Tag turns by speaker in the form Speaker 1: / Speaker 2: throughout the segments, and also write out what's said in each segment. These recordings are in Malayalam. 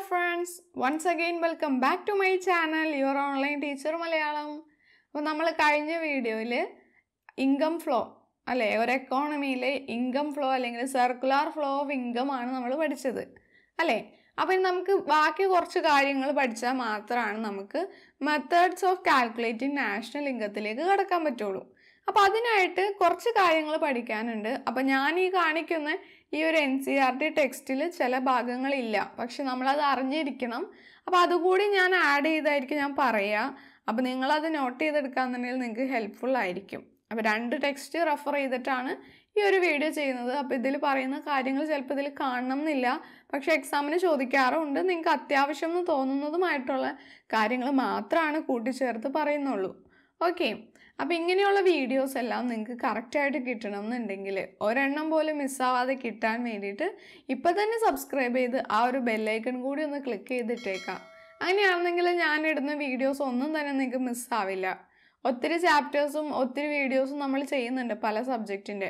Speaker 1: hello friends once again welcome back to my channel your online teacher Malayalam അപ്പോൾ നമ്മൾ കഴിഞ്ഞ വീഡിയോയിൽ ഇൻകം ഫ്ലോ അല്ലേ ഒരു എക്കോണമിയിലെ ഇൻകം ഫ്ലോ അല്ലെങ്കിൽ സർക്കുലാർ ഫ്ലോ ഓഫ് ഇൻകം ആണ് നമ്മൾ പഠിച്ചത് അല്ലേ അപ്പം നമുക്ക് ബാക്കി കുറച്ച് കാര്യങ്ങൾ പഠിച്ചാൽ മാത്രമാണ് നമുക്ക് മെത്തേഡ്സ് ഓഫ് കാൽക്കുലേറ്റിംഗ് നാഷണൽ ഇൻകത്തിലേക്ക് കടക്കാൻ പറ്റുള്ളൂ അപ്പോൾ അതിനായിട്ട് കുറച്ച് കാര്യങ്ങൾ പഠിക്കാനുണ്ട് അപ്പോൾ ഞാൻ ഈ കാണിക്കുന്ന ഈ ഒരു എൻ സി ആർ ടി ടെക്സ്റ്റിൽ ചില ഭാഗങ്ങളില്ല പക്ഷെ നമ്മളത് അറിഞ്ഞിരിക്കണം അപ്പോൾ അതുകൂടി ഞാൻ ആഡ് ചെയ്തായിരിക്കും ഞാൻ പറയുക അപ്പോൾ നിങ്ങളത് നോട്ട് ചെയ്തെടുക്കാന്നുണ്ടെങ്കിൽ നിങ്ങൾക്ക് ഹെൽപ്ഫുൾ ആയിരിക്കും അപ്പോൾ രണ്ട് ടെക്സ്റ്റ് റെഫർ ചെയ്തിട്ടാണ് ഈ ഒരു വീഡിയോ ചെയ്യുന്നത് അപ്പോൾ ഇതിൽ പറയുന്ന കാര്യങ്ങൾ ചിലപ്പോൾ ഇതിൽ കാണണം എന്നില്ല പക്ഷേ എക്സാമിന് ചോദിക്കാറുണ്ട് നിങ്ങൾക്ക് അത്യാവശ്യം എന്ന് തോന്നുന്നതുമായിട്ടുള്ള കാര്യങ്ങൾ മാത്രമാണ് കൂട്ടിച്ചേർത്ത് പറയുന്നുള്ളൂ ഓക്കെ അപ്പോൾ ഇങ്ങനെയുള്ള വീഡിയോസ് എല്ലാം നിങ്ങൾക്ക് കറക്റ്റായിട്ട് കിട്ടണം എന്നുണ്ടെങ്കിൽ ഒരെണ്ണം പോലും മിസ്സാവാതെ കിട്ടാൻ വേണ്ടിയിട്ട് ഇപ്പം തന്നെ സബ്സ്ക്രൈബ് ചെയ്ത് ആ ഒരു ബെല്ലൈക്കൺ കൂടി ഒന്ന് ക്ലിക്ക് ചെയ്തിട്ടേക്കാം അങ്ങനെയാണെന്നെങ്കിൽ ഞാനിടുന്ന വീഡിയോസ് ഒന്നും തന്നെ നിങ്ങൾക്ക് മിസ്സാവില്ല ഒത്തിരി ചാപ്റ്റേഴ്സും ഒത്തിരി വീഡിയോസും നമ്മൾ ചെയ്യുന്നുണ്ട് പല സബ്ജക്റ്റിൻ്റെ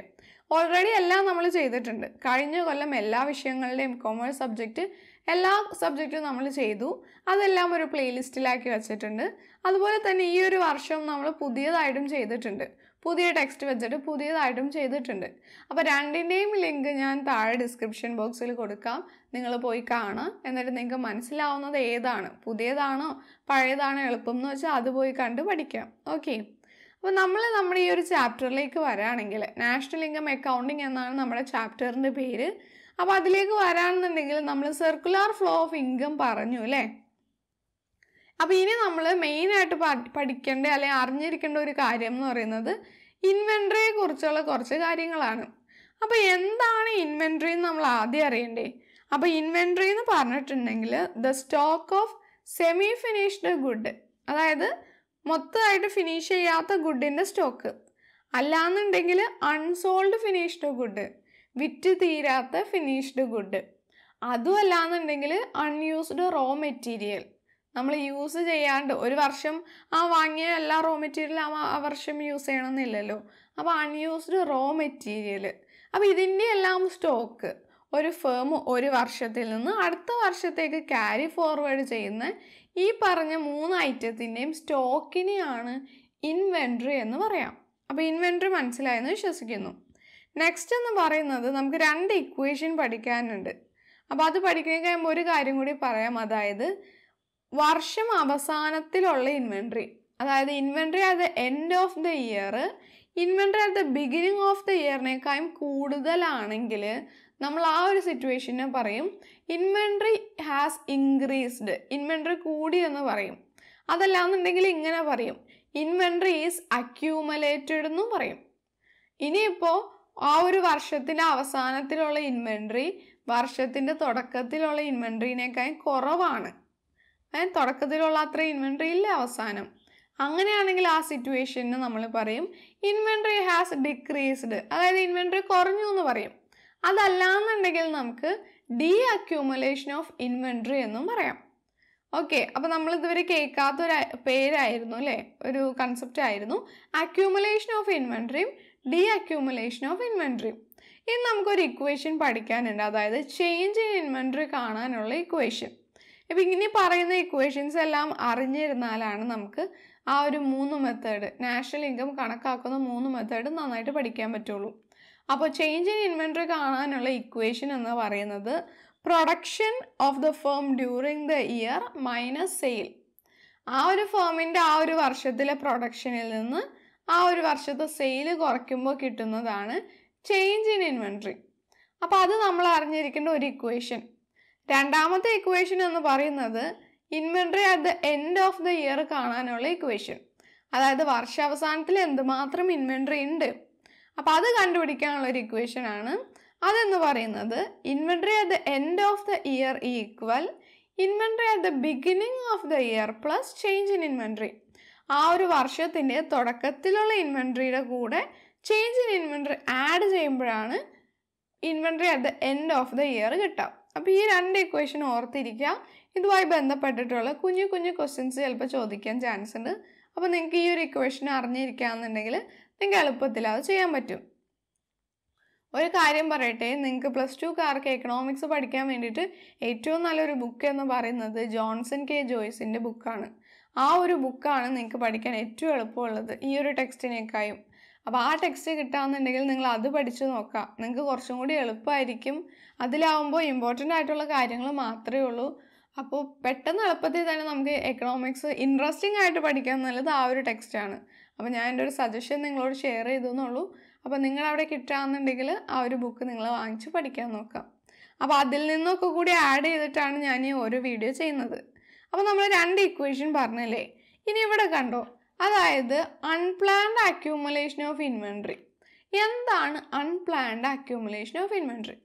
Speaker 1: ഓൾറെഡി എല്ലാം നമ്മൾ ചെയ്തിട്ടുണ്ട് കഴിഞ്ഞ കൊല്ലം എല്ലാ വിഷയങ്ങളുടെയും കൊമേഴ്സ് സബ്ജക്റ്റ് എല്ലാ സബ്ജക്റ്റും നമ്മൾ ചെയ്തു അതെല്ലാം ഒരു പ്ലേലിസ്റ്റിലാക്കി വെച്ചിട്ടുണ്ട് അതുപോലെ തന്നെ ഈ ഒരു വർഷം നമ്മൾ പുതിയതായിട്ടും ചെയ്തിട്ടുണ്ട് പുതിയ ടെക്സ്റ്റ് വെച്ചിട്ട് പുതിയതായിട്ടും ചെയ്തിട്ടുണ്ട് അപ്പോൾ രണ്ടിൻ്റെയും ലിങ്ക് ഞാൻ താഴെ ഡിസ്ക്രിപ്ഷൻ ബോക്സിൽ കൊടുക്കാം നിങ്ങൾ പോയി കാണാം എന്നിട്ട് നിങ്ങൾക്ക് മനസ്സിലാവുന്നത് ഏതാണ് പുതിയതാണോ പഴയതാണോ എളുപ്പം എന്ന് വെച്ചാൽ അത് പോയി കണ്ട് പഠിക്കാം ഓക്കെ അപ്പോൾ നമ്മൾ നമ്മുടെ ഈ ഒരു ചാപ്റ്ററിലേക്ക് വരാണെങ്കിൽ നാഷണൽ ഇൻകം അക്കൗണ്ടിങ് എന്നാണ് നമ്മുടെ ചാപ്റ്ററിൻ്റെ പേര് അപ്പോൾ അതിലേക്ക് വരാണെന്നുണ്ടെങ്കിൽ നമ്മൾ സർക്കുലർ ഫ്ലോ ഓഫ് ഇൻകം പറഞ്ഞു അല്ലേ അപ്പോൾ ഇനി നമ്മൾ മെയിനായിട്ട് പഠിക്കേണ്ട അല്ലെങ്കിൽ അറിഞ്ഞിരിക്കേണ്ട ഒരു കാര്യം എന്ന് പറയുന്നത് ഇൻവെൻട്രിയെ കുറിച്ചുള്ള കുറച്ച് കാര്യങ്ങളാണ് അപ്പോൾ എന്താണ് ഇൻവെൻട്രി എന്ന് നമ്മൾ ആദ്യം അറിയണ്ടേ അപ്പോൾ ഇൻവെൻട്രി എന്ന് പറഞ്ഞിട്ടുണ്ടെങ്കിൽ the stock of semi finished good അതായത് മൊത്തമായിട്ട് ഫിനിഷ് ചെയ്യാത്ത ഗുഡിൻ്റെ സ്റ്റോക്ക് അല്ലാന്നുണ്ടെങ്കിൽ അൺസോൾഡ് ഫിനിഷ്ഡ് ഗുഡ് വിറ്റ് തീരാത്ത ഫിനിഷ്ഡ് ഗുഡ് അതും അല്ലാന്നുണ്ടെങ്കിൽ അൺയൂസ്ഡ് റോ മെറ്റീരിയൽ നമ്മൾ യൂസ് ചെയ്യാണ്ട് ഒരു വർഷം ആ വാങ്ങിയ എല്ലാ റോ മെറ്റീരിയലും ആ വർഷം യൂസ് ചെയ്യണമെന്നില്ലല്ലോ അപ്പോൾ അൺയൂസ്ഡ് റോ മെറ്റീരിയൽ അപ്പോൾ ഇതിൻ്റെ എല്ലാം സ്റ്റോക്ക് ഒരു ഫേം ഒരു വർഷത്തിൽ നിന്ന് അടുത്ത വർഷത്തേക്ക് ക്യാരി ഫോർവേഡ് ചെയ്യുന്ന ഈ പറഞ്ഞ മൂന്ന് ഐറ്റത്തിൻ്റെയും സ്റ്റോക്കിനെയാണ് ഇൻവെൻട്രി എന്ന് പറയാം അപ്പോൾ ഇൻവെൻട്രി മനസ്സിലായെന്ന് വിശ്വസിക്കുന്നു നെക്സ്റ്റ് എന്ന് പറയുന്നത് നമുക്ക് രണ്ട് ഇക്വേഷൻ പഠിക്കാനുണ്ട് അപ്പോൾ അത് പഠിക്കാൻ കഴിയുമ്പോൾ ഒരു കാര്യം കൂടി പറയാം അതായത് വർഷം അവസാനത്തിലുള്ള ഇൻവെൻട്രി അതായത് inventory at the end of the year inventory at the beginning of the ഇയറിനേക്കാളും കൂടുതലാണെങ്കിൽ നമ്മൾ ആ ഒരു സിറ്റുവേഷനെ പറയും ഇൻവെൻട്രി ഹാസ് ഇൻക്രീസ്ഡ് ഇൻവെൻട്രി കൂടി എന്ന് പറയും അതല്ലാന്നുണ്ടെങ്കിൽ ഇങ്ങനെ പറയും ഇൻവെൻട്രി ഈസ് അക്യൂമലേറ്റഡ് എന്നും പറയും ഇനിയിപ്പോൾ ആ ഒരു വർഷത്തിൻ്റെ അവസാനത്തിലുള്ള ഇൻവെൻട്രി വർഷത്തിൻ്റെ തുടക്കത്തിലുള്ള ഇൻവെൻട്രീനേക്കാൾ കുറവാണ് തുടക്കത്തിലുള്ള അത്ര ഇൻവെൻട്രി ഇല്ല അവസാനം അങ്ങനെയാണെങ്കിൽ ആ സിറ്റുവേഷനെ നമ്മൾ പറയും ഇൻവെൻട്രി ഹാസ് ഡിക്രീസ്ഡ് അതായത് ഇൻവെൻട്രി കുറഞ്ഞു എന്ന് പറയും അതല്ലാന്നുണ്ടെങ്കിൽ നമുക്ക് ഡി അക്യൂമുലേഷൻ ഓഫ് ഇൻവെൻട്രി എന്നും പറയാം ഓക്കെ അപ്പോൾ നമ്മൾ ഇതുവരെ കേൾക്കാത്തൊരു പേരായിരുന്നു അല്ലേ ഒരു കൺസെപ്റ്റ് ആയിരുന്നു അക്യൂമുലേഷൻ ഓഫ് ഇൻവെൻട്രിയും ഡി അക്യൂമുലേഷൻ ഓഫ് ഇൻവെൻട്രിയും ഇനി നമുക്കൊരു ഇക്വേഷൻ പഠിക്കാനുണ്ട് അതായത് ചേഞ്ച് ഇൻ ഇൻവെൻട്രി കാണാനുള്ള ഇക്വേഷൻ ഇപ്പം ഇങ്ങനെ പറയുന്ന ഇക്വേഷൻസ് എല്ലാം അറിഞ്ഞിരുന്നാലാണ് നമുക്ക് ആ ഒരു മൂന്ന് മെത്തേഡ് നാഷണൽ ഇൻകം കണക്കാക്കുന്ന മൂന്ന് മെത്തേഡ് നന്നായിട്ട് പഠിക്കാൻ പറ്റുള്ളൂ അപ്പോൾ ചേഞ്ച് ഇൻ ഇൻവെൻട്രി കാണാനുള്ള ഇക്വേഷൻ എന്ന് പറയുന്നത് production of the firm during the year minus sale ആ ഒരു ഫേമിൻ്റെ ആ ഒരു വർഷത്തിലെ പ്രൊഡക്ഷനിൽ നിന്ന് ആ ഒരു വർഷത്തെ സെയിൽ കുറയ്ക്കുമ്പോൾ കിട്ടുന്നതാണ് ചേഞ്ച് ഇൻ ഇൻവെൻട്രി അപ്പോൾ അത് നമ്മൾ അറിഞ്ഞിരിക്കേണ്ട ഒരു ഇക്വേഷൻ രണ്ടാമത്തെ ഇക്വേഷൻ എന്ന് പറയുന്നത് inventory at the end of the year കാണാനുള്ള ഇക്വേഷൻ അതായത് വർഷാവസാനത്തിൽ എന്തുമാത്രം ഇൻവെൻട്രി ഉണ്ട് അപ്പോൾ അത് കണ്ടുപിടിക്കാനുള്ള ഒരു ഇക്വേഷനാണ് അതെന്ന് പറയുന്നത് inventory at the end of the year equal inventory at the beginning of the year plus change in inventory ആ ഒരു വർഷത്തിൻ്റെ തുടക്കത്തിലുള്ള ഇൻവെൻട്രിയുടെ കൂടെ ചേഞ്ച് ഇൻ ഇൻവെൻട്രി ആഡ് ചെയ്യുമ്പോഴാണ് inventory at the end of the year കിട്ടാം അപ്പോൾ ഈ രണ്ട് ഇക്വേഷൻ ഓർത്തിരിക്കുക ഇതുമായി ബന്ധപ്പെട്ടിട്ടുള്ള കുഞ്ഞു കുഞ്ഞു ക്വസ്റ്റ്യൻസ് ചിലപ്പോൾ ചോദിക്കാൻ ചാൻസ് ഉണ്ട് അപ്പോൾ നിങ്ങൾക്ക് ഈ ഒരു ഇക്വേഷൻ എന്നുണ്ടെങ്കിൽ നിങ്ങൾക്ക് എളുപ്പത്തിൽ അത് ചെയ്യാൻ പറ്റും ഒരു കാര്യം പറയട്ടെ നിങ്ങൾക്ക് പ്ലസ് ടുക്കാർക്ക് എക്കണോമിക്സ് പഠിക്കാൻ വേണ്ടിയിട്ട് ഏറ്റവും നല്ലൊരു ബുക്ക് എന്ന് പറയുന്നത് ജോൺസൺ കെ ജോയ്സിൻ്റെ ബുക്കാണ് ആ ഒരു ബുക്കാണ് നിങ്ങൾക്ക് പഠിക്കാൻ ഏറ്റവും എളുപ്പമുള്ളത് ഈ ഒരു ടെക്സ്റ്റിനേക്കായും അപ്പോൾ ആ ടെക്സ്റ്റ് കിട്ടാമെന്നുണ്ടെങ്കിൽ നിങ്ങൾ അത് പഠിച്ചു നോക്കാം നിങ്ങൾക്ക് കുറച്ചും കൂടി എളുപ്പമായിരിക്കും അതിലാവുമ്പോൾ ഇമ്പോർട്ടൻ്റ് ആയിട്ടുള്ള കാര്യങ്ങൾ മാത്രമേ ഉള്ളൂ അപ്പോൾ പെട്ടെന്ന് എളുപ്പത്തിൽ തന്നെ നമുക്ക് എക്കണോമിക്സ് ഇൻട്രസ്റ്റിംഗ് ആയിട്ട് പഠിക്കാൻ നല്ലത് ആ ഒരു ടെക്സ്റ്റാണ് അപ്പോൾ ഞാൻ എൻ്റെ ഒരു സജഷൻ നിങ്ങളോട് ഷെയർ ചെയ്തെന്നുള്ളൂ അപ്പോൾ നിങ്ങൾ അവിടെ ആ ഒരു ബുക്ക് നിങ്ങൾ വാങ്ങിച്ച് പഠിക്കാൻ നോക്കാം അപ്പോൾ അതിൽ നിന്നൊക്കെ കൂടി ആഡ് ചെയ്തിട്ടാണ് ഞാൻ ഈ ഒരു വീഡിയോ ചെയ്യുന്നത് അപ്പോൾ നമ്മൾ രണ്ട് ഇക്വേഷൻ പറഞ്ഞല്ലേ ഇനി ഇവിടെ കണ്ടോ അതായത് അൺപ്ലാൻഡ് അക്യൂമുലേഷൻ ഓഫ് ഇൻവെൻട്രി എന്താണ് അൺപ്ലാൻഡ് അക്യൂമുലേഷൻ ഓഫ് ഇൻവെൻട്രി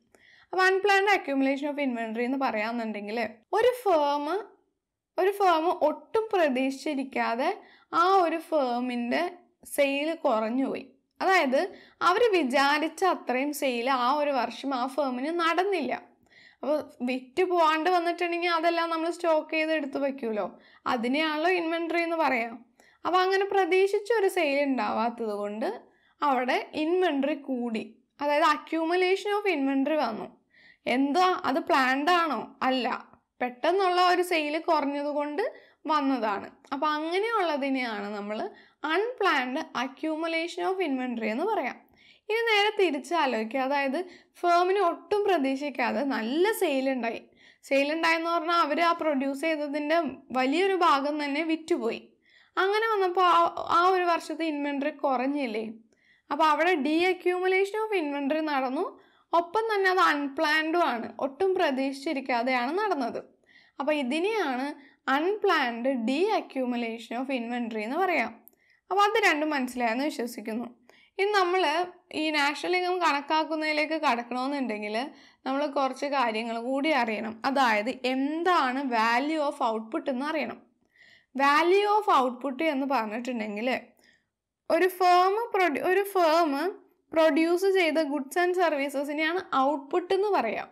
Speaker 1: അപ്പോൾ അൺപ്ലാൻഡ് അക്യുമുലേഷൻ ഓഫ് ഇൻവെൻട്രി എന്ന് പറയാമെന്നുണ്ടെങ്കിൽ ഒരു ഫേം ഒരു ഫേം ഒട്ടും പ്രതീക്ഷിച്ചിരിക്കാതെ ആ ഒരു ഫേമിൻ്റെ സെയിൽ കുറഞ്ഞുപോയി അതായത് അവർ വിചാരിച്ച അത്രയും സെയിൽ ആ ഒരു വർഷം ആ ഫേമിന് നടന്നില്ല അപ്പോൾ വിറ്റ് പോകാണ്ട് വന്നിട്ടുണ്ടെങ്കിൽ അതെല്ലാം നമ്മൾ സ്റ്റോക്ക് ചെയ്ത് എടുത്തു വയ്ക്കുമല്ലോ അതിനെയാണല്ലോ ഇൻവെൻട്രി എന്ന് പറയാം അപ്പോൾ അങ്ങനെ പ്രതീക്ഷിച്ച ഒരു സെയിൽ ഉണ്ടാവാത്തത് കൊണ്ട് അവിടെ ഇൻവെൻട്രി കൂടി അതായത് അക്യൂമുലേഷൻ ഓഫ് ഇൻവെൻട്രി വന്നു എന്താ അത് പ്ലാൻഡ് ആണോ അല്ല പെട്ടെന്നുള്ള ഒരു സെയിൽ കുറഞ്ഞതുകൊണ്ട് വന്നതാണ് അപ്പോൾ അങ്ങനെയുള്ളതിനെയാണ് നമ്മൾ അൺപ്ലാൻഡ് അക്യൂമുലേഷൻ ഓഫ് ഇൻവെൻട്രി എന്ന് പറയാം ഇനി നേരെ തിരിച്ചാലോചിക്കുക അതായത് ഫേമിന് ഒട്ടും പ്രതീക്ഷിക്കാതെ നല്ല സെയിലുണ്ടായി സെയിലുണ്ടായെന്ന് പറഞ്ഞാൽ അവർ ആ പ്രൊഡ്യൂസ് ചെയ്തതിൻ്റെ വലിയൊരു ഭാഗം തന്നെ വിറ്റുപോയി അങ്ങനെ വന്നപ്പോൾ ആ ഒരു വർഷത്തെ ഇൻവെൻട്രി കുറഞ്ഞില്ലേ അപ്പോൾ അവിടെ ഡി അക്യൂമുലേഷൻ ഓഫ് ഇൻവെൻ്ററി നടന്നു ഒപ്പം തന്നെ അത് അൺപ്ലാൻഡും ആണ് ഒട്ടും പ്രതീക്ഷിച്ചിരിക്കാതെയാണ് നടന്നത് അപ്പോൾ ഇതിനെയാണ് unplanned de accumulation of inventory എന്ന് പറയാം അപ്പോൾ അത് രണ്ടും മനസ്സിലായെന്ന് വിശ്വസിക്കുന്നു ഇനി നമ്മൾ ഈ നാഷണൽ ഇൻകം കണക്കാക്കുന്നതിലേക്ക് കടക്കണമെന്നുണ്ടെങ്കിൽ നമ്മൾ കുറച്ച് കാര്യങ്ങൾ കൂടി അറിയണം അതായത് എന്താണ് വാല്യൂ ഓഫ് ഔട്ട്പുട്ട് എന്ന് അറിയണം വാല്യൂ ഓഫ് ഔട്ട്പുട്ട് എന്ന് പറഞ്ഞിട്ടുണ്ടെങ്കിൽ ഒരു ഫേം പ്രൊഡ്യൂ ഒരു ഫേം പ്രൊഡ്യൂസ് ചെയ്ത ഗുഡ്സ് ആൻഡ് സർവീസസിനെയാണ് ഔട്ട്പുട്ട് എന്ന് പറയാം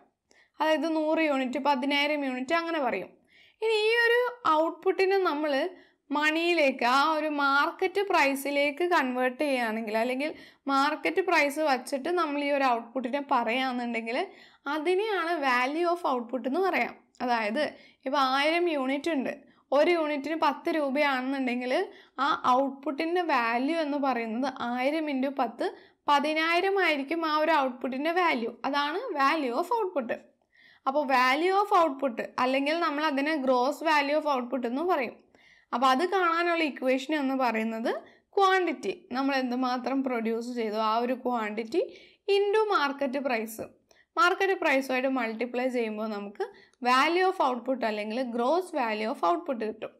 Speaker 1: അതായത് നൂറ് യൂണിറ്റ് പതിനായിരം യൂണിറ്റ് അങ്ങനെ പറയും ഇനി ഈ ഒരു ഔട്ട്പുട്ടിനെ നമ്മൾ മണിയിലേക്ക് ആ ഒരു മാർക്കറ്റ് പ്രൈസിലേക്ക് കൺവേർട്ട് ചെയ്യുകയാണെങ്കിൽ അല്ലെങ്കിൽ മാർക്കറ്റ് പ്രൈസ് വച്ചിട്ട് നമ്മൾ ഈ ഒരു ഔട്ട്പുട്ടിനെ പറയുകയാണെന്നുണ്ടെങ്കിൽ അതിനെയാണ് വാല്യൂ ഓഫ് ഔട്ട്പുട്ട് എന്ന് പറയാം അതായത് ഇപ്പോൾ ആയിരം യൂണിറ്റ് ഉണ്ട് ഒരു യൂണിറ്റിന് പത്ത് രൂപയാണെന്നുണ്ടെങ്കിൽ ആ ഔട്ട്പുട്ടിൻ്റെ വാല്യൂ എന്ന് പറയുന്നത് ആയിരം ഇൻറ്റു പത്ത് പതിനായിരം ആയിരിക്കും ആ ഒരു ഔട്ട്പുട്ടിൻ്റെ വാല്യൂ അതാണ് വാല്യൂ ഓഫ് ഔട്ട്പുട്ട് അപ്പോൾ വാല്യൂ ഓഫ് ഔട്ട്പുട്ട് അല്ലെങ്കിൽ നമ്മൾ അതിനെ ഗ്രോസ് വാല്യൂ ഓഫ് ഔട്ട്പുട്ട് എന്ന് പറയും അപ്പോൾ അത് കാണാനുള്ള ഇക്വേഷൻ എന്ന് പറയുന്നത് ക്വാണ്ടിറ്റി നമ്മൾ എന്തുമാത്രം പ്രൊഡ്യൂസ് ചെയ്തു ആ ഒരു quantity into market price market പ്രൈസുമായിട്ട് മൾട്ടിപ്ലൈ ചെയ്യുമ്പോൾ നമുക്ക് വാല്യൂ ഓഫ് ഔട്ട്പുട്ട് അല്ലെങ്കിൽ ഗ്രോസ് വാല്യൂ ഓഫ് ഔട്ട്പുട്ട് കിട്ടും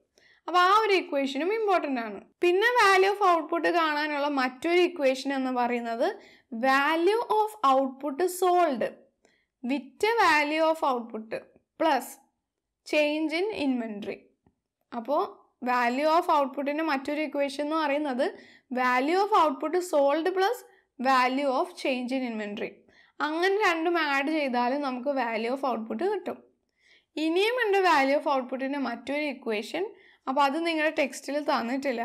Speaker 1: അപ്പോൾ ആ ഒരു ഇക്വേഷനും ഇമ്പോർട്ടൻ്റ് ആണ് പിന്നെ വാല്യൂ ഓഫ് ഔട്ട്പുട്ട് കാണാനുള്ള മറ്റൊരു ഇക്വേഷൻ എന്ന് പറയുന്നത് വാല്യൂ ഓഫ് ഔട്ട്പുട്ട് സോൾഡ് വിറ്റ് value of output plus change in inventory അപ്പോൾ വാല്യൂ ഓഫ് ഔട്ട്പുട്ടിൻ്റെ മറ്റൊരു ഇക്വേഷൻ എന്ന് പറയുന്നത് value of output sold plus value of change in inventory അങ്ങനെ രണ്ടും ആഡ് ചെയ്താലും നമുക്ക് വാല്യൂ ഓഫ് ഔട്ട്പുട്ട് കിട്ടും ഇനിയും ഉണ്ട് വാല്യൂ ഓഫ് ഔട്ട്പുട്ടിൻ്റെ മറ്റൊരു ഇക്വേഷൻ അപ്പോൾ അത് നിങ്ങളുടെ ടെക്സ്റ്റിൽ തന്നിട്ടില്ല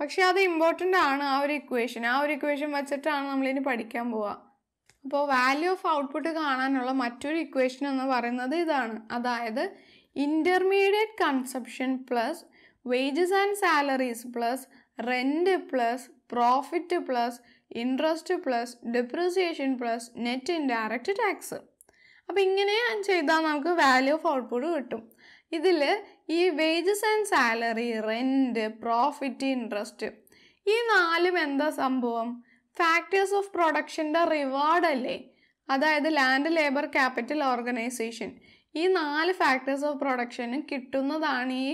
Speaker 1: പക്ഷേ അത് ഇമ്പോർട്ടൻ്റ് ആണ് ആ ഒരു ഇക്വേഷൻ ആ ഒരു ഇക്വേഷൻ വെച്ചിട്ടാണ് നമ്മളിനി പഠിക്കാൻ പോവുക അപ്പോൾ വാല്യൂ ഓഫ് ഔട്ട്പുട്ട് കാണാനുള്ള മറ്റൊരു ഇക്വേഷൻ എന്ന് പറയുന്നത് ഇതാണ് അതായത് intermediate consumption plus wages and salaries plus rent plus profit plus interest plus depreciation plus net indirect tax അപ്പോൾ ഇങ്ങനെ ചെയ്താൽ നമുക്ക് വാല്യൂ ഓഫ് ഔട്ട്പുട്ട് കിട്ടും ഇതിൽ ഈ wages and salary rent profit interest ഈ നാലും എന്താ സംഭവം ഫാക്ടേഴ്സ് ഓഫ് പ്രൊഡക്ഷൻ്റെ റിവാർഡല്ലേ അതായത് ലാൻഡ് ലേബർ ക്യാപിറ്റൽ ഓർഗനൈസേഷൻ ഈ നാല് ഫാക്ടേഴ്സ് ഓഫ് പ്രൊഡക്ഷന് കിട്ടുന്നതാണ് ഈ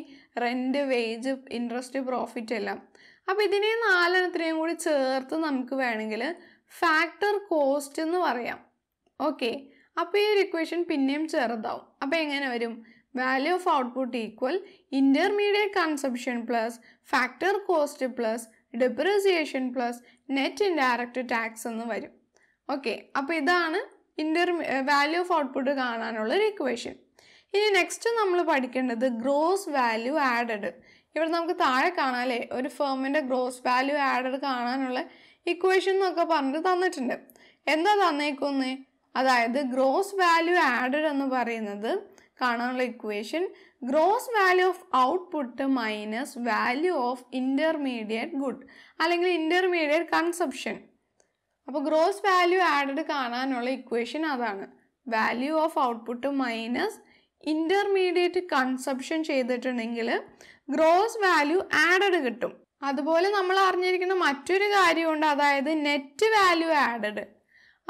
Speaker 1: റെൻറ്റ് വേജ് ഇൻട്രസ്റ്റ് പ്രോഫിറ്റ് എല്ലാം അപ്പോൾ ഇതിനെ നാലെണ്ണത്തിനെയും കൂടി ചേർത്ത് നമുക്ക് വേണമെങ്കിൽ ഫാക്ടർ കോസ്റ്റ് എന്ന് പറയാം ഓക്കെ അപ്പോൾ ഈ ഒരു ഇക്വേഷൻ പിന്നെയും ചെറുതാവും അപ്പോൾ എങ്ങനെ വരും value of output equal intermediate consumption plus factor cost plus depreciation plus net direct tax എന്ന് വരും ഓക്കെ അപ്പോൾ ഇതാണ് ഇൻ്റർ വാല്യൂ ഓഫ് ഔട്ട്പുട്ട് കാണാനുള്ള ഒരു ഇക്വേഷൻ ഇനി നെക്സ്റ്റ് നമ്മൾ പഠിക്കേണ്ടത് ഗ്രോസ് വാല്യൂ ആഡഡ് ഇവിടെ നമുക്ക് താഴെ കാണാം അല്ലേ ഒരു ഫേമിൻ്റെ ഗ്രോസ് വാല്യൂ ആഡഡ് കാണാനുള്ള ഇക്വേഷൻ എന്നൊക്കെ പറഞ്ഞിട്ട് തന്നിട്ടുണ്ട് എന്താ തന്നേക്കുന്നേ അതായത് ഗ്രോസ് വാല്യൂ ആഡഡ് എന്ന് പറയുന്നത് കാണാനുള്ള equation gross value of output minus value of intermediate good അല്ലെങ്കിൽ ഇൻ്റർമീഡിയറ്റ് കൺസെപ്ഷൻ അപ്പോൾ ഗ്രോസ് വാല്യൂ ആഡഡ് കാണാനുള്ള ഇക്വേഷൻ അതാണ് value of output minus intermediate consumption ചെയ്തിട്ടുണ്ടെങ്കിൽ ഗ്രോസ് വാല്യൂ ആഡഡ് കിട്ടും അതുപോലെ നമ്മൾ അറിഞ്ഞിരിക്കുന്ന മറ്റൊരു കാര്യമുണ്ട് അതായത് നെറ്റ് വാല്യൂ ആഡഡ്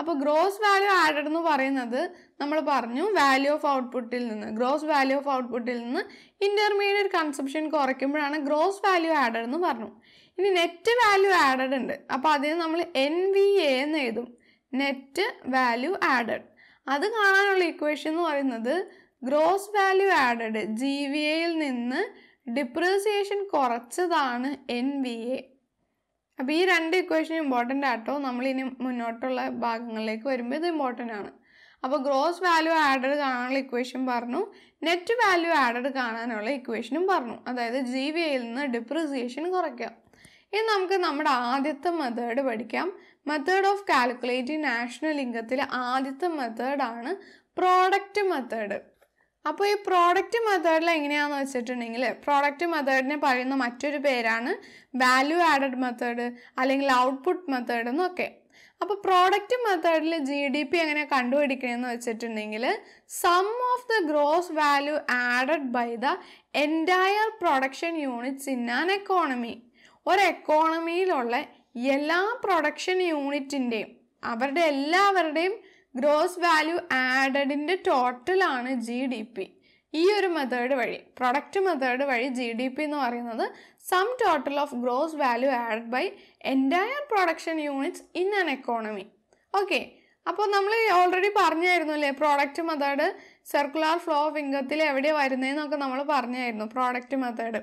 Speaker 1: അപ്പോൾ ഗ്രോസ് വാല്യൂ ആഡഡ് എന്ന് പറയുന്നത് നമ്മൾ പറഞ്ഞു വാല്യൂ ഓഫ് ഔട്ട്പുട്ടിൽ നിന്ന് ഗ്രോസ് വാല്യൂ ഓഫ് ഔട്ട്പുട്ടിൽ നിന്ന് ഇൻ്റർമീഡിയറ്റ് കൺസപ്ഷൻ കുറയ്ക്കുമ്പോഴാണ് ഗ്രോസ് വാല്യൂ ആഡഡ് എന്ന് പറഞ്ഞു ഇനി നെറ്റ് വാല്യൂ ആഡഡ് ഉണ്ട് അപ്പോൾ അതിന് നമ്മൾ എൻ വി എ എന്ന് എഴുതും നെറ്റ് വാല്യൂ ആഡഡ് അത് കാണാനുള്ള ഇക്വേഷൻ എന്ന് പറയുന്നത് gross value added G V എയിൽ നിന്ന് ഡിപ്രീസിയേഷൻ കുറച്ചതാണ് എൻ വി എ അപ്പോൾ ഈ രണ്ട് ഇക്വേഷൻ ഇമ്പോർട്ടൻ്റ് ആട്ടോ നമ്മളിനി മുന്നോട്ടുള്ള ഭാഗങ്ങളിലേക്ക് വരുമ്പോൾ ഇത് ഇമ്പോർട്ടൻ്റ് ആണ് അപ്പോൾ ഗ്രോസ് വാല്യൂ ആഡഡ് കാണാനുള്ള ഇക്വേഷൻ പറഞ്ഞു നെറ്റ് വാല്യൂ ആഡഡ് കാണാനുള്ള ഇക്വേഷനും പറഞ്ഞു അതായത് ജി വി ഐയിൽ നിന്ന് ഡിപ്രിസിയേഷൻ കുറയ്ക്കാം ഇനി നമുക്ക് നമ്മുടെ ആദ്യത്തെ മെത്തേഡ് പഠിക്കാം മെത്തേഡ് ഓഫ് കാൽക്കുലേറ്റിംഗ് നാഷണൽ ഇൻകത്തിലെ ആദ്യത്തെ മെത്തേഡാണ് പ്രോഡക്റ്റ് മെത്തേഡ് അപ്പോൾ ഈ പ്രോഡക്റ്റ് മെത്തേഡിൽ എങ്ങനെയാണെന്ന് വെച്ചിട്ടുണ്ടെങ്കിൽ പ്രോഡക്റ്റ് മെത്തേഡിനെ പറയുന്ന മറ്റൊരു പേരാണ് വാല്യൂ ആഡഡ് മെത്തേഡ് അല്ലെങ്കിൽ ഔട്ട്പുട്ട് മെത്തേഡ് എന്നൊക്കെ അപ്പോൾ പ്രോഡക്റ്റ് മെത്തേഡിൽ ജി ഡി പി എങ്ങനെ കണ്ടുപിടിക്കണമെന്ന് വെച്ചിട്ടുണ്ടെങ്കിൽ sum of the gross value added by the entire production units in an economy ഒരു എക്കോണമിയിലുള്ള എല്ലാ പ്രൊഡക്ഷൻ യൂണിറ്റിൻ്റെയും അവരുടെ എല്ലാവരുടെയും ഗ്രോസ് വാല്യൂ ആഡഡിൻ്റെ ടോട്ടലാണ് ജി ഡി പി ഈ ഒരു മെത്തേഡ് വഴി പ്രൊഡക്റ്റ് മെത്തേഡ് വഴി ജി ഡി പി എന്ന് പറയുന്നത് sum total of gross value add by entire production units in an economy okay അപ്പോൾ നമ്മൾ ഓൾറെഡി പറഞ്ഞായിരുന്നു അല്ലേ product method circular flow of ഇൻകത്തിൽ എവിടെയാണ് വരുന്നതെന്നൊക്കെ നമ്മൾ പറഞ്ഞായിരുന്നു പ്രോഡക്റ്റ് മെത്തേഡ്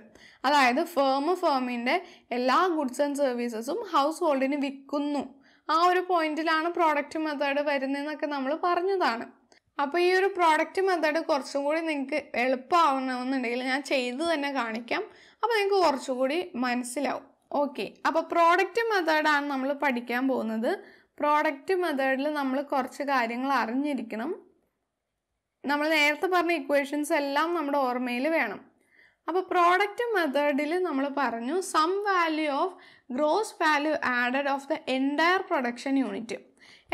Speaker 1: അതായത് ഫേമ് ഫേമിൻ്റെ എല്ലാ ഗുഡ്സ് ആൻഡ് സർവീസസും ഹൗസ് ഹോൾഡിന് വിൽക്കുന്നു ആ ഒരു പോയിന്റിലാണ് പ്രോഡക്റ്റ് മെത്തേഡ് വരുന്നതെന്നൊക്കെ നമ്മൾ പറഞ്ഞതാണ് അപ്പോൾ ഈ ഒരു പ്രോഡക്റ്റ് മെത്തേഡ് കുറച്ചും കൂടി നിങ്ങൾക്ക് എളുപ്പമാവണമെന്നുണ്ടെങ്കിൽ ഞാൻ ചെയ്ത് തന്നെ കാണിക്കാം അപ്പോൾ നിങ്ങൾക്ക് കുറച്ചും കൂടി മനസ്സിലാവും ഓക്കെ അപ്പോൾ പ്രോഡക്റ്റ് മെത്തേഡാണ് നമ്മൾ പഠിക്കാൻ പോകുന്നത് പ്രോഡക്റ്റ് മെത്തേഡിൽ നമ്മൾ കുറച്ച് കാര്യങ്ങൾ അറിഞ്ഞിരിക്കണം നമ്മൾ നേരത്തെ പറഞ്ഞ ഇക്വേഷൻസ് എല്ലാം നമ്മുടെ ഓർമ്മയിൽ വേണം അപ്പോൾ പ്രോഡക്റ്റ് മെത്തേഡിൽ നമ്മൾ പറഞ്ഞു sum value of gross value added of the entire production unit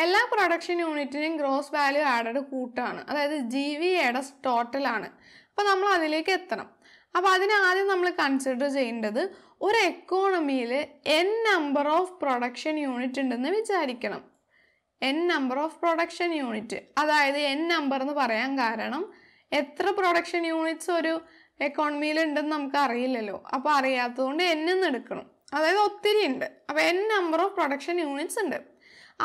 Speaker 1: എല്ലാ പ്രൊഡക്ഷൻ യൂണിറ്റിനെയും ഗ്രോസ് വാല്യൂ ആഡഡ് കൂട്ടാണ് അതായത് ജി വി എഡസ് ടോട്ടലാണ് അപ്പോൾ നമ്മൾ അതിലേക്ക് എത്തണം അപ്പോൾ ആദ്യം നമ്മൾ കൺസിഡർ ചെയ്യേണ്ടത് ഒരു എക്കോണമിയിൽ N number of production unit ഉണ്ടെന്ന് വിചാരിക്കണം N number of production unit അതായത് എൻ നമ്പർ എന്ന് പറയാൻ കാരണം എത്ര പ്രൊഡക്ഷൻ യൂണിറ്റ്സ് ഒരു ഉണ്ടെന്ന് നമുക്ക് അറിയില്ലല്ലോ അപ്പോൾ അറിയാത്തതുകൊണ്ട് എന്നും എടുക്കണം അതായത് ഒത്തിരി ഉണ്ട് അപ്പോൾ N number of production units ഉണ്ട്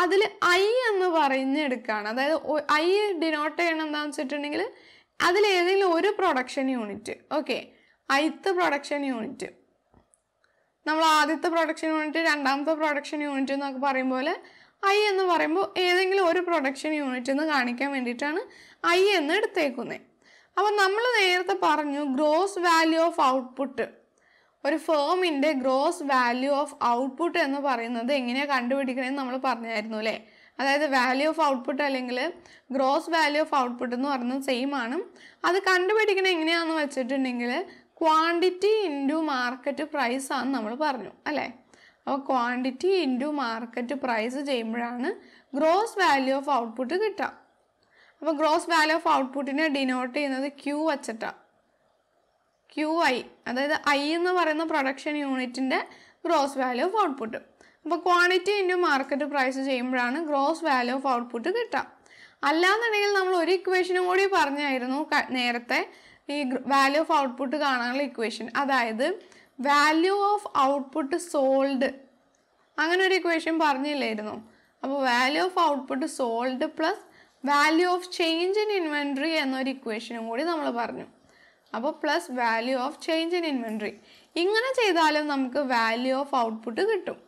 Speaker 1: അതിൽ ഐ എന്ന് എടുക്കുകയാണ് അതായത് ഐ ഡിനോട്ട് ചെയ്യണം എന്താണെന്ന് വെച്ചിട്ടുണ്ടെങ്കിൽ അതിലേതെങ്കിലും ഒരു production unit okay ith production unit നമ്മൾ ആദ്യത്തെ പ്രൊഡക്ഷൻ യൂണിറ്റ് രണ്ടാമത്തെ പ്രൊഡക്ഷൻ യൂണിറ്റ് എന്നൊക്കെ പറയുമ്പോൾ ഐ എന്ന് പറയുമ്പോൾ ഏതെങ്കിലും ഒരു പ്രൊഡക്ഷൻ യൂണിറ്റ് എന്ന് കാണിക്കാൻ വേണ്ടിയിട്ടാണ് ഐ എന്ന് എടുത്തേക്കുന്നത് അപ്പം നമ്മൾ നേരത്തെ പറഞ്ഞു ഗ്രോസ് വാല്യൂ ഓഫ് ഔട്ട്പുട്ട് ഒരു ഫേമിൻ്റെ ഗ്രോസ് വാല്യൂ ഓഫ് ഔട്ട്പുട്ട് എന്ന് പറയുന്നത് എങ്ങനെയാണ് കണ്ടുപിടിക്കണമെന്ന് നമ്മൾ പറഞ്ഞായിരുന്നു അല്ലേ അതായത് വാല്യൂ ഓഫ് ഔട്ട്പുട്ട് അല്ലെങ്കിൽ ഗ്രോസ് വാല്യൂ ഓഫ് ഔട്ട്പുട്ട് എന്ന് പറയുന്നത് സെയിം ആണ് അത് കണ്ടുപിടിക്കണം എങ്ങനെയാണെന്ന് വെച്ചിട്ടുണ്ടെങ്കിൽ ക്വാണ്ടിറ്റി ഇൻറ്റു മാർക്കറ്റ് പ്രൈസ് ആണ് നമ്മൾ പറഞ്ഞു അല്ലേ അപ്പോൾ ക്വാണ്ടിറ്റി ഇൻറ്റു മാർക്കറ്റ് പ്രൈസ് ചെയ്യുമ്പോഴാണ് ഗ്രോസ് വാല്യൂ ഓഫ് ഔട്ട്പുട്ട് കിട്ടുക അപ്പോൾ ഗ്രോസ് വാല്യൂ ഓഫ് ഔട്ട്പുട്ടിനെ ഡിനോട്ട് ചെയ്യുന്നത് ക്യൂ വച്ചിട്ടാണ് ക്യൂ ഐ അതായത് ഐ എന്ന് പറയുന്ന പ്രൊഡക്ഷൻ യൂണിറ്റിൻ്റെ ഗ്രോസ് വാല്യൂ ഓഫ് ഔട്ട്പുട്ട് അപ്പോൾ ക്വാണ്ടിറ്റി ഇൻറ്റു മാർക്കറ്റ് പ്രൈസ് ചെയ്യുമ്പോഴാണ് ഗ്രോസ് വാല്യൂ ഓഫ് ഔട്ട്പുട്ട് കിട്ടുക അല്ലാന്നുണ്ടെങ്കിൽ നമ്മൾ ഒരു ഇക്വേഷനും കൂടി പറഞ്ഞായിരുന്നു നേരത്തെ ഈ വാല്യൂ ഓഫ് ഔട്ട്പുട്ട് കാണാനുള്ള ഇക്വേഷൻ അതായത് വാല്യൂ ഓഫ് ഔട്ട്പുട്ട് സോൾഡ് അങ്ങനെ ഒരു ഇക്വേഷൻ പറഞ്ഞില്ലായിരുന്നു അപ്പോൾ value of output sold plus value of change in inventory എന്നൊരു ഇക്വേഷനും കൂടി നമ്മൾ പറഞ്ഞു അപ്പോൾ plus value of change in inventory ഇങ്ങനെ ചെയ്താലും നമുക്ക് വാല്യൂ ഓഫ് ഔട്ട്പുട്ട് കിട്ടും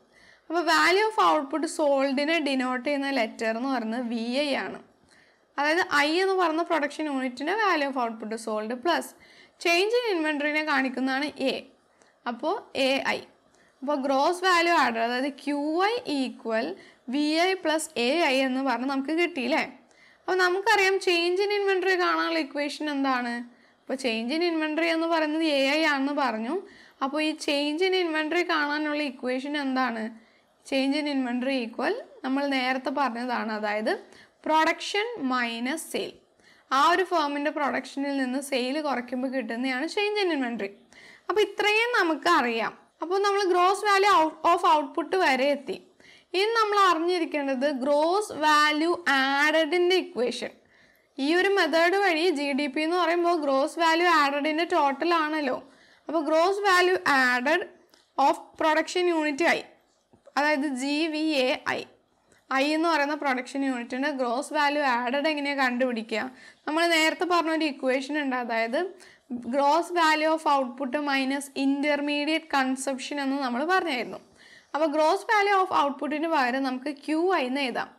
Speaker 1: അപ്പോൾ വാല്യൂ ഓഫ് ഔട്ട്പുട്ട് സോൾഡിനെ ഡിനോട്ട് ചെയ്യുന്ന ലെറ്റർ എന്ന് പറയുന്നത് വി ഐ ആണ് അതായത് ഐ എന്ന് പറഞ്ഞ പ്രൊഡക്ഷൻ യൂണിറ്റിൻ്റെ value of output sold plus change in ഇൻവെൻട്രീനെ കാണിക്കുന്നതാണ് എ അപ്പോൾ എ ഐ അപ്പോൾ ഗ്രോസ് വാല്യൂ ആഡർ അതായത് Q I equal V I plus A I എന്ന് പറഞ്ഞ് നമുക്ക് കിട്ടിയില്ലേ അപ്പോൾ നമുക്കറിയാം ചേഞ്ച് ഇൻ ഇൻവെൻട്രി കാണാനുള്ള ഇക്വേഷൻ എന്താണ് അപ്പോൾ ചേഞ്ച് ഇൻ ഇൻവെൻട്രി എന്ന് പറയുന്നത് എ ഐ ആണെന്ന് പറഞ്ഞു അപ്പോൾ ഈ ചേഞ്ച് ഇൻ ഇൻവെൻട്രി കാണാനുള്ള ഇക്വേഷൻ എന്താണ് ചേഞ്ച് ഇൻ ഇൻവെൻട്രി ഈക്വൽ നമ്മൾ നേരത്തെ പറഞ്ഞതാണ് അതായത് പ്രൊഡക്ഷൻ മൈനസ് സെയിൽ ആ ഒരു ഫേമിൻ്റെ പ്രൊഡക്ഷനിൽ നിന്ന് സെയിൽ കുറയ്ക്കുമ്പോൾ കിട്ടുന്നതാണ് ചേഞ്ച് ഇൻ ഇൻവെൻട്രി അപ്പോൾ ഇത്രയും നമുക്ക് അറിയാം അപ്പോൾ നമ്മൾ ഗ്രോസ് വാല്യൂ ഓഫ് ഔട്ട്പുട്ട് വരെ എത്തി ഇനി നമ്മൾ അറിഞ്ഞിരിക്കേണ്ടത് ഗ്രോസ് വാല്യൂ ആഡഡിൻ്റെ ഇക്വേഷൻ ഈ ഒരു മെത്തേഡ് വഴി ജി ഡി പി എന്ന് പറയുമ്പോൾ ഗ്രോസ് വാല്യൂ ആഡഡിൻ്റെ ടോട്ടൽ ആണല്ലോ അപ്പോൾ gross value added of production unit ആയി അതായത് G V A I I എന്ന് പറയുന്ന പ്രൊഡക്ഷൻ യൂണിറ്റിൻ്റെ ഗ്രോസ് വാല്യൂ ആഡഡ് എങ്ങനെയാണ് കണ്ടുപിടിക്കുക നമ്മൾ നേരത്തെ പറഞ്ഞ ഒരു ഇക്വേഷൻ ഉണ്ട് അതായത് gross value of output minus intermediate consumption എന്ന് നമ്മൾ പറഞ്ഞായിരുന്നു അപ്പോൾ ഗ്രോസ് വാല്യൂ ഓഫ് ഔട്ട്പുട്ടിന് പകരം നമുക്ക് ക്യു ഐ എന്ന് എഴുതാം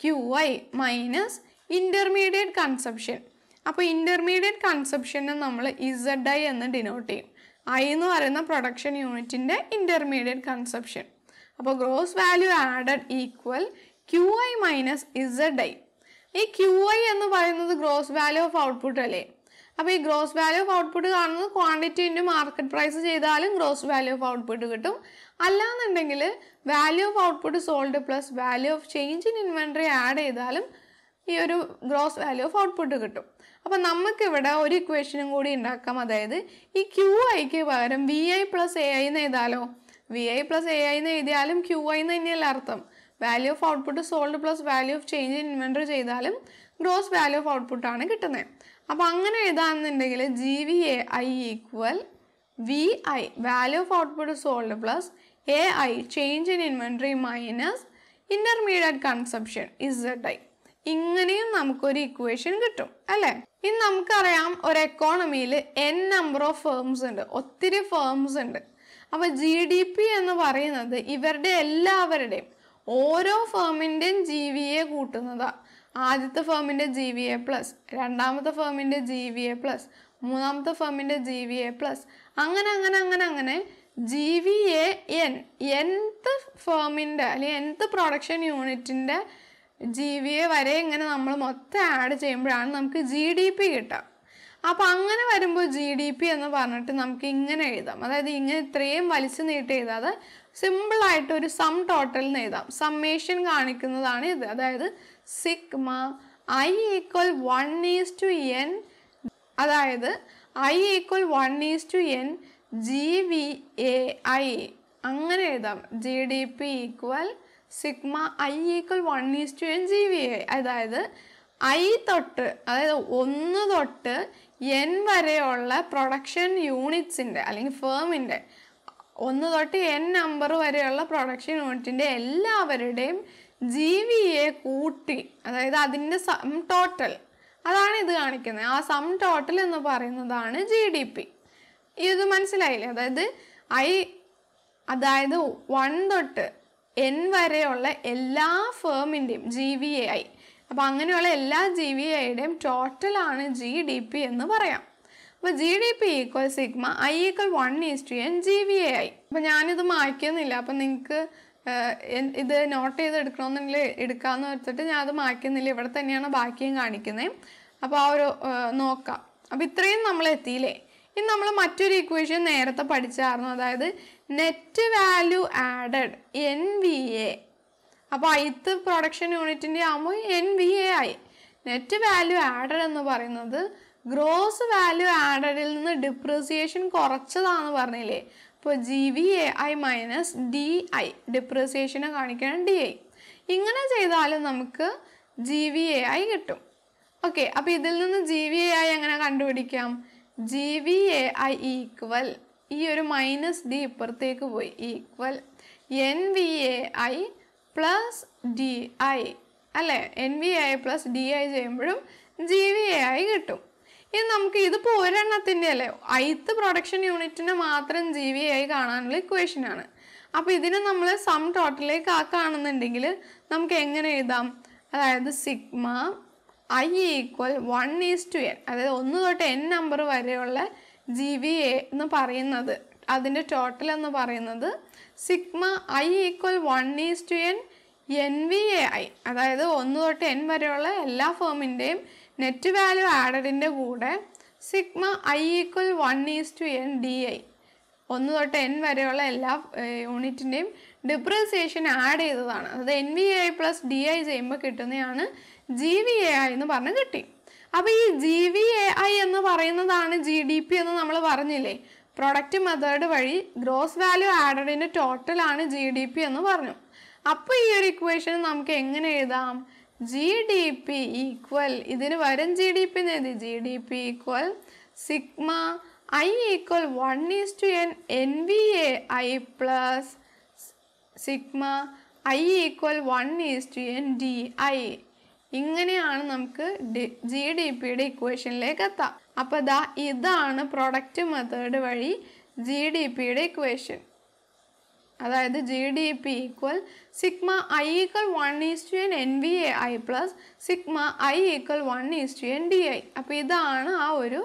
Speaker 1: Q I minus intermediate consumption അപ്പോൾ ഇൻ്റർമീഡിയറ്റ് കൺസപ്ഷനെ നമ്മൾ ഇസഡ് ഐ എന്ന് ഡിനോട്ട് ചെയ്യും ഐ എന്ന് പറയുന്ന പ്രൊഡക്ഷൻ യൂണിറ്റിൻ്റെ ഇൻ്റർമീഡിയറ്റ് കൺസെപ്ഷൻ അപ്പോൾ gross value added equal Q I minus Z I ഈ ക്യു ഐ എന്ന് പറയുന്നത് ഗ്രോസ് വാല്യൂ ഓഫ് ഔട്ട്പുട്ട് അല്ലേ അപ്പോൾ ഈ ഗ്രോസ് വാല്യൂ ഓഫ് ഔട്ട്പുട്ട് കാണുന്നത് ക്വാണ്ടിറ്റി ഇൻ്റെ മാർക്കറ്റ് പ്രൈസ് ചെയ്താലും ഗ്രോസ് വാല്യൂ ഓഫ് ഔട്ട്പുട്ട് കിട്ടും അല്ലാന്നുണ്ടെങ്കിൽ value of output sold plus value of change in inventory add ചെയ്താലും ഈ ഒരു ഗ്രോസ് വാല്യൂ ഓഫ് ഔട്ട്പുട്ട് കിട്ടും അപ്പം നമുക്കിവിടെ ഒരു ഇക്വേഷനും കൂടി ഉണ്ടാക്കാം അതായത് ഈ ക്യു ഐക്ക് പകരം V I plus A I എന്ന് എഴുതാലോ V I plus A I എന്ന് എഴുതിയാലും ക്യു ഐ എന്ന് തന്നെയല്ല അർത്ഥം value of output sold plus value of change in inventory ചെയ്താലും ഗ്രോസ് വാല്യൂ ഓഫ് ഔട്ട്പുട്ടാണ് കിട്ടുന്നത് അപ്പോൾ അങ്ങനെ എഴുതാന്നുണ്ടെങ്കിൽ G V A I equal V I value of output sold plus A change in inventory minus intermediate consumption Z I ഇങ്ങനെയും നമുക്കൊരു ഇക്വേഷൻ കിട്ടും അല്ലേ ഇനി നമുക്കറിയാം ഒരു എക്കോണമിയിൽ എൻ നമ്പർ ഓഫ് ഫേംസ് ഉണ്ട് ഒത്തിരി ഫേംസ് ഉണ്ട് അപ്പോൾ ജി ഡി പി എന്ന് പറയുന്നത് ഇവരുടെ എല്ലാവരുടെയും ഓരോ ഫേമിൻ്റെയും ജി വി എ കൂട്ടുന്നതാണ് ആദ്യത്തെ ഫേമിൻ്റെ ജി വി എ പ്ലസ് രണ്ടാമത്തെ ഫേമിൻ്റെ ജി വി എ പ്ലസ് മൂന്നാമത്തെ ഫേമിൻ്റെ ജി വി എ പ്ലസ് അങ്ങനെ അങ്ങനെ അങ്ങനെ അങ്ങനെ ജി വി എ എൻ എന്ത് ഫേമിൻ്റെ അല്ലെങ്കിൽ എന്ത് പ്രൊഡക്ഷൻ യൂണിറ്റിൻ്റെ ജി വി എ വരെ ഇങ്ങനെ നമ്മൾ മൊത്തം ആഡ് ചെയ്യുമ്പോഴാണ് നമുക്ക് ജി ഡി പി കിട്ടുക അപ്പോൾ അങ്ങനെ വരുമ്പോൾ ജി ഡി പി എന്ന് പറഞ്ഞിട്ട് നമുക്ക് ഇങ്ങനെ എഴുതാം അതായത് ഇങ്ങനെ ഇത്രയും വലിച്ചു നീട്ടി എഴുതാം അത് സിമ്പിളായിട്ട് ഒരു സം ടോട്ടൽ എന്ന് എഴുതാം സമ്മേഷൻ കാണിക്കുന്നതാണ് ഇത് അതായത് sigma I equal one is to N അതായത് I equal one is to N G V A I അങ്ങനെ എഴുതാം G D P equal sigma I equal one is to N G V A അതായത് ഐ തൊട്ട് അതായത് ഒന്ന് തൊട്ട് എൻ വരെയുള്ള പ്രൊഡക്ഷൻ യൂണിറ്റ്സിൻ്റെ അല്ലെങ്കിൽ ഫേമിൻ്റെ ഒന്ന് തൊട്ട് എൻ നമ്പർ വരെയുള്ള പ്രൊഡക്ഷൻ യൂണിറ്റിൻ്റെ എല്ലാവരുടെയും ജി വി എ കൂട്ടി അതായത് അതിൻ്റെ സം ടോട്ടൽ അതാണ് ഇത് കാണിക്കുന്നത് ആ സം ടോട്ടൽ എന്ന് പറയുന്നതാണ് ജി ഡി പി ഇത് മനസ്സിലായില്ലേ അതായത് ഐ അതായത് വൺ തൊട്ട് എൻ വരെയുള്ള എല്ലാ ഫേമിൻ്റെയും ജി വി എ ഐ അപ്പം അങ്ങനെയുള്ള എല്ലാ ജി വി ഐയുടെയും ടോട്ടലാണ് ജി ഡി പി എന്ന് പറയാം അപ്പോൾ G D P equal sigma I equal one is to N G V A I അപ്പോൾ ഞാനിത് മായ്ക്കുന്നില്ല അപ്പം നിങ്ങൾക്ക് ഇത് നോട്ട് ചെയ്ത് എടുക്കണമെന്നുണ്ടെങ്കിൽ എടുക്കാമെന്ന് വെച്ചിട്ട് ഞാനത് മായ്ക്കുന്നില്ല ഇവിടെ തന്നെയാണ് ബാക്കിയും കാണിക്കുന്നത് അപ്പോൾ ആ ഒരു നോക്കാം അപ്പോൾ ഇത്രയും നമ്മൾ എത്തിയില്ലേ ഇനി നമ്മൾ മറ്റൊരു ഇക്വേഷൻ നേരത്തെ പഠിച്ചായിരുന്നു അതായത് net value added N V A അപ്പോൾ ഐത്ത് പ്രൊഡക്ഷൻ യൂണിറ്റിന്റെ ആകുമ്പോൾ എൻ വി എ ആയി നെറ്റ് വാല്യൂ ആഡഡ് എന്ന് പറയുന്നത് ഗ്രോസ് വാല്യൂ ആഡഡിൽ നിന്ന് ഡിപ്രീസിയേഷൻ കുറച്ചതാന്ന് പറഞ്ഞില്ലേ അപ്പോൾ G V A I minus D I ഡിപ്രീസിയേഷനെ കാണിക്കണം ഡി ഐ ഇങ്ങനെ ചെയ്താലും നമുക്ക് ജി വി എ ഐ കിട്ടും ഓക്കെ അപ്പോൾ ഇതിൽ നിന്ന് ജി വി എ ഐ എങ്ങനെ കണ്ടുപിടിക്കാം G V A I equal ഈ ഒരു മൈനസ് ഡി ഇപ്പുറത്തേക്ക് പോയി equal N V A I plus D I അല്ലേ N V I plus D I ചെയ്യുമ്പോഴും ജി വി എ ഐ കിട്ടും ഇനി നമുക്ക് ഇതിപ്പോൾ ഒരെണ്ണത്തിൻ്റെ അല്ലേ ഐത്ത് പ്രൊഡക്ഷൻ യൂണിറ്റിന് മാത്രം ജി വി ഐ കാണാനുള്ള ഇക്വേഷനാണ് അപ്പോൾ ഇതിനെ നമ്മൾ സം ടോട്ടലേക്ക് ആക്കുകയാണെന്നുണ്ടെങ്കിൽ നമുക്ക് എങ്ങനെ എഴുതാം അതായത് sigma I equal one is to N അതായത് ഒന്ന് തൊട്ട് എൻ നമ്പർ വരെയുള്ള ജി വി എ എന്ന് പറയുന്നത് അതിൻ്റെ ടോട്ടൽ എന്ന് പറയുന്നത് sigma I equal one is to N N V A I അതായത് ഒന്ന് തൊട്ട് എൻ വരെയുള്ള എല്ലാ ഫേമിൻ്റെയും നെറ്റ് വാല്യൂ ആഡഡിൻ്റെ കൂടെ sigma I equal one is to N D I ഒന്ന് തൊട്ട് എൻ വരെയുള്ള എല്ലാ യൂണിറ്റിൻ്റെയും ഡിപ്രിസിയേഷൻ ആഡ് ചെയ്തതാണ് അതായത് N V A plus D I ചെയ്യുമ്പോൾ കിട്ടുന്നതാണ് ജി വി എ ഐ എന്ന് പറഞ്ഞ് കിട്ടി അപ്പൊ ഈ ജി വി എ ഐ എന്ന് പറയുന്നതാണ് ജി ഡി പി എന്ന് നമ്മൾ പറഞ്ഞില്ലേ പ്രൊഡക്റ്റ് മെത്തേഡ് വഴി ഗ്രോസ് വാല്യൂ ആഡഡിന്റെ ടോട്ടൽ ആണ് ജി ഡി പി എന്ന് പറഞ്ഞു അപ്പൊ ഈ ഒരു ഇക്വേഷൻ നമുക്ക് എങ്ങനെ എഴുതാം ജി ഡി പി ഈക്വൽ ഇതിന് വരും ജി ഡി പി എഴുതി G D P equal sigma I equal one is to N N V A I plus sigma I equal one is to N D I ഇങ്ങനെയാണ് നമുക്ക് ജി ഡി പിയുടെ ഇക്വേഷനിലേക്ക് എത്താം അപ്പോൾ ദാ ഇതാണ് പ്രൊഡക്റ്റ് മെത്തേഡ് വഴി ജി ഡി പിയുടെ ഇക്വേഷൻ അതായത് G D P equal sigma I equal one is to N N V A I plus sigma I equal one is to N D I അപ്പോൾ ഇതാണ് ആ ഒരു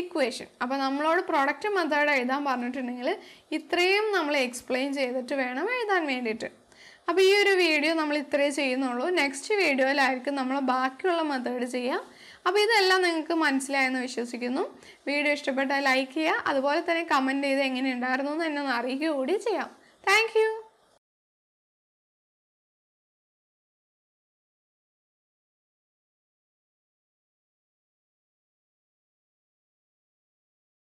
Speaker 1: ഇക്വേഷൻ അപ്പോൾ നമ്മളോട് പ്രൊഡക്റ്റ് മെത്തേഡ് എഴുതാൻ പറഞ്ഞിട്ടുണ്ടെങ്കിൽ ഇത്രയും നമ്മൾ എക്സ്പ്ലെയിൻ ചെയ്തിട്ട് വേണം എഴുതാൻ വേണ്ടിയിട്ട് അപ്പോൾ ഈ ഒരു വീഡിയോ നമ്മൾ ഇത്രയേ ചെയ്യുന്നുള്ളൂ നെക്സ്റ്റ് വീഡിയോയിലായിരിക്കും നമ്മൾ ബാക്കിയുള്ള മെത്തേഡ് ചെയ്യുക അപ്പോൾ ഇതെല്ലാം നിങ്ങൾക്ക് മനസ്സിലായെന്ന് വിശ്വസിക്കുന്നു വീഡിയോ ഇഷ്ടപ്പെട്ടാൽ ലൈക്ക് ചെയ്യുക അതുപോലെ തന്നെ കമൻറ്റ് ചെയ്ത് എങ്ങനെ ഉണ്ടായിരുന്നു എന്ന് എന്നെ അറിയിക്കുക കൂടി ചെയ്യാം താങ്ക്